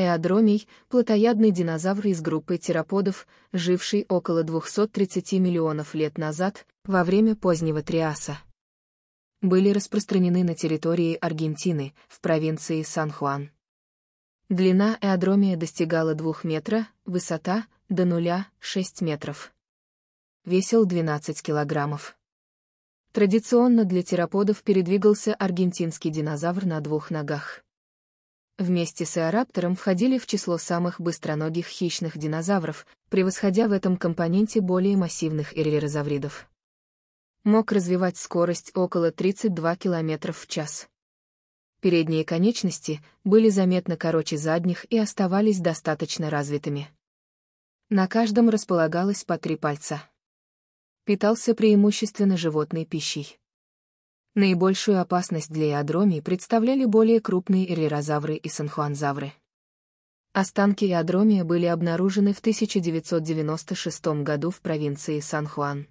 Эодромий – плотоядный динозавр из группы тероподов, живший около 230 миллионов лет назад, во время позднего Триаса. Были распространены на территории Аргентины, в провинции Сан-Хуан. Длина эодромия достигала 2 метра, высота – до 0,6 метров. Весил 12 килограммов. Традиционно для тероподов передвигался аргентинский динозавр на двух ногах вместе с Эораптором входили в число самых быстроногих хищных динозавров, превосходя в этом компоненте более массивных ирелирозавридов. Мог развивать скорость около 32 км в час. Передние конечности были заметно короче задних и оставались достаточно развитыми. На каждом располагалось по три пальца. Питался преимущественно животной пищей. Наибольшую опасность для иодромий представляли более крупные эрирозавры и санхуанзавры. Останки иодромия были обнаружены в 1996 году в провинции Сан-Хуан.